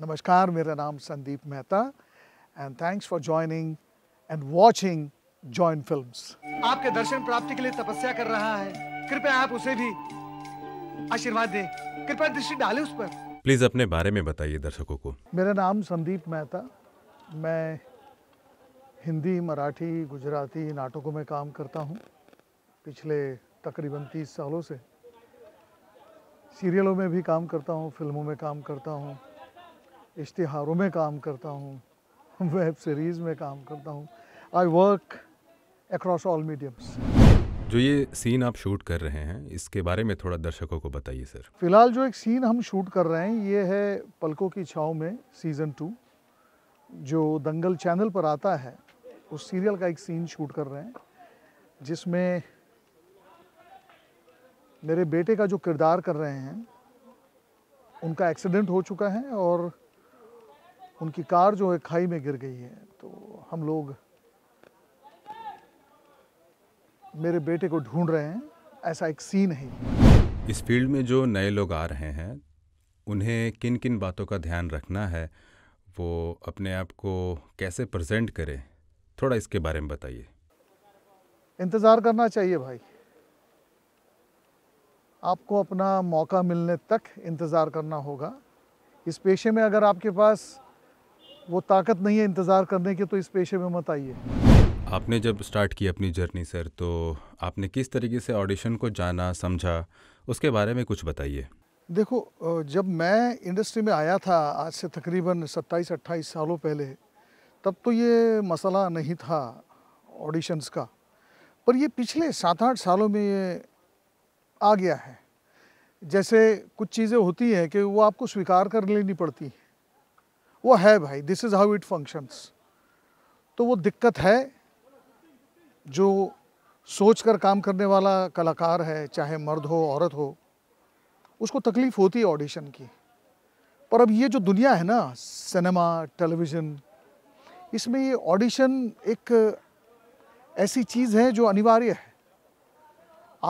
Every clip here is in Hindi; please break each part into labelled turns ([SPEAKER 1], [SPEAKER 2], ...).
[SPEAKER 1] नमस्कार मेरा नाम Sandeep Mehta and thanks for joining and watching join film आपके दर्शन प्राप्ति के लिए तपस्या कर रहा है कृपया आप उसे भी आशीर्वाद दें कृपया दृष्टि डाले उस पर
[SPEAKER 2] प्लीज अपने बारे में बताइए दर्शकों को
[SPEAKER 1] मेरा नाम संदीप मेहता मैं हिंदी मराठी गुजराती नाटकों में काम करता हूँ पिछले तकरीबन तीस सालों से सीरियलों में भी काम करता हूँ फिल्मों में काम करता हूँ इश्तहारों में काम करता हूँ वेब सीरीज़ में काम करता हूँ I work across all mediums
[SPEAKER 2] जो ये सीन आप शूट कर रहे हैं इसके बारे में थोड़ा दर्शकों को बताइए सर
[SPEAKER 1] फिलहाल जो एक सीन हम शूट कर रहे हैं ये है पलकों की छाव में सीज़न टू जो दंगल चैनल पर आता है उस सीरियल का एक सीन शूट कर रहे हैं जिसमें मेरे बेटे का जो किरदार कर रहे हैं उनका एक्सीडेंट हो चुका है और उनकी कार जो है खाई में गिर गई है तो हम लोग मेरे बेटे को ढूंढ रहे हैं ऐसा एक सीन है
[SPEAKER 2] इस फील्ड में जो नए लोग आ रहे हैं उन्हें किन किन बातों का ध्यान रखना है वो अपने आप को कैसे प्रेजेंट करें थोड़ा इसके बारे में
[SPEAKER 1] बताइए इंतज़ार करना चाहिए भाई आपको अपना मौका मिलने तक इंतज़ार करना होगा इस पेशे में अगर आपके पास वो ताकत नहीं है इंतज़ार करने की तो इस पेशे में मत आइए
[SPEAKER 2] आपने जब स्टार्ट की अपनी जर्नी सर तो आपने किस तरीके से ऑडिशन को जाना समझा उसके बारे में कुछ बताइए
[SPEAKER 1] देखो जब मैं इंडस्ट्री में आया था आज से तकरीबन 27-28 सालों पहले तब तो ये मसला नहीं था ऑडिशंस का पर ये पिछले सात आठ सालों में ये आ गया है जैसे कुछ चीज़ें होती हैं कि वो आपको स्वीकार कर लेनी पड़ती हैं वो है भाई this is how it functions तो वो दिक्कत है जो सोच कर काम करने वाला कलाकार है चाहे मर्द हो औरत हो उसको तकलीफ़ होती है ऑडिशन की पर अब ये जो दुनिया है ना सिनेमा टेलीविज़न इसमें ये ऑडिशन एक ऐसी चीज़ है जो अनिवार्य है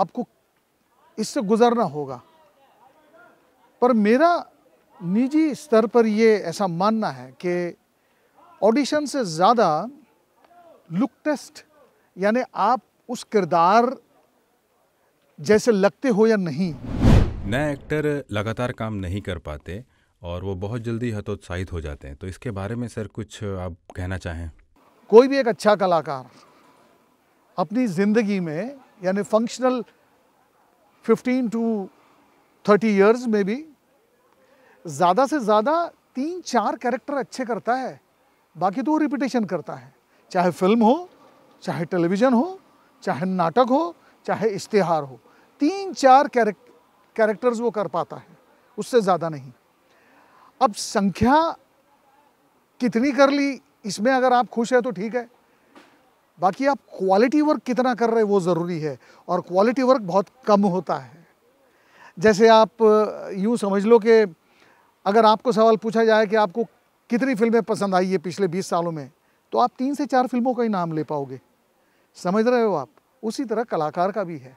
[SPEAKER 1] आपको इससे गुज़रना होगा पर मेरा निजी स्तर पर ये ऐसा मानना है कि ऑडिशन से ज़्यादा लुक टेस्ट यानी आप उस किरदार जैसे लगते हो या नहीं
[SPEAKER 2] नए एक्टर लगातार काम नहीं कर पाते और वो बहुत जल्दी हतोत्साहित हो जाते हैं तो इसके बारे में सर कुछ आप कहना चाहें
[SPEAKER 1] कोई भी एक अच्छा कलाकार अपनी ज़िंदगी में यानी फंक्शनल 15 टू 30 इयर्स में भी ज़्यादा से ज़्यादा तीन चार कैरेक्टर अच्छे करता है बाकी तो वो रिपीटेशन करता है चाहे फिल्म हो चाहे टेलीविज़न हो चाहे नाटक हो चाहे इश्तिहार हो तीन चार कैरेक्टर्स वो कर पाता है उससे ज़्यादा नहीं अब संख्या कितनी कर ली इसमें अगर आप खुश हैं तो ठीक है बाकी आप क्वालिटी वर्क कितना कर रहे हैं वो ज़रूरी है और क्वालिटी वर्क बहुत कम होता है जैसे आप यूँ समझ लो कि अगर आपको सवाल पूछा जाए कि आपको कितनी फिल्में पसंद आई है पिछले बीस सालों में तो आप तीन से चार फिल्मों का ही नाम ले पाओगे समझ रहे हो आप उसी तरह कलाकार का भी है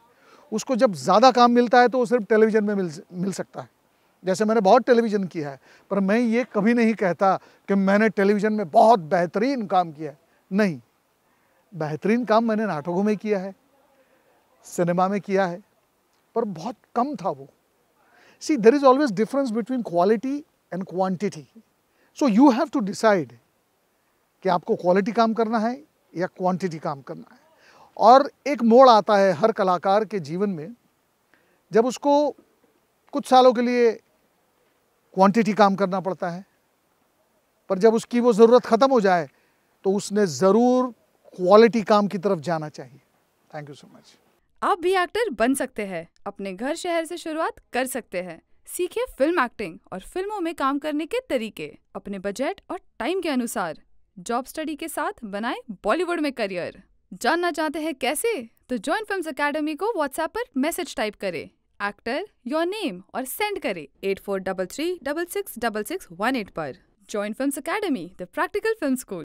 [SPEAKER 1] उसको जब ज़्यादा काम मिलता है तो वो सिर्फ टेलीविज़न में मिल मिल सकता है जैसे मैंने बहुत टेलीविज़न किया है पर मैं ये कभी नहीं कहता कि मैंने टेलीविज़न में बहुत बेहतरीन काम किया है नहीं बेहतरीन काम मैंने नाटकों में किया है सिनेमा में किया है पर बहुत कम था वो See, there is always difference between quality and quantity. So you have to decide कि आपको क्वालिटी काम करना है या quantity काम करना है और एक मोड़ आता है हर कलाकार के जीवन में जब उसको कुछ सालों के लिए क्वांटिटी काम करना पड़ता है पर जब उसकी वो ज़रूरत ख़त्म हो जाए तो उसने ज़रूर क्वालिटी काम की तरफ जाना चाहिए थैंक यू सो मच
[SPEAKER 2] आप भी एक्टर बन सकते हैं अपने घर शहर से शुरुआत कर सकते हैं सीखे फिल्म एक्टिंग और फिल्मों में काम करने के तरीके अपने बजट और टाइम के अनुसार जॉब स्टडी के साथ बनाए बॉलीवुड में करियर जानना चाहते हैं कैसे तो जॉइन फिल्म अकेडमी को व्हाट्सएप पर मैसेज टाइप करें एक्टर योर नेम और सेंड करें eight four double three double six double six one eight पर join film academy the practical film school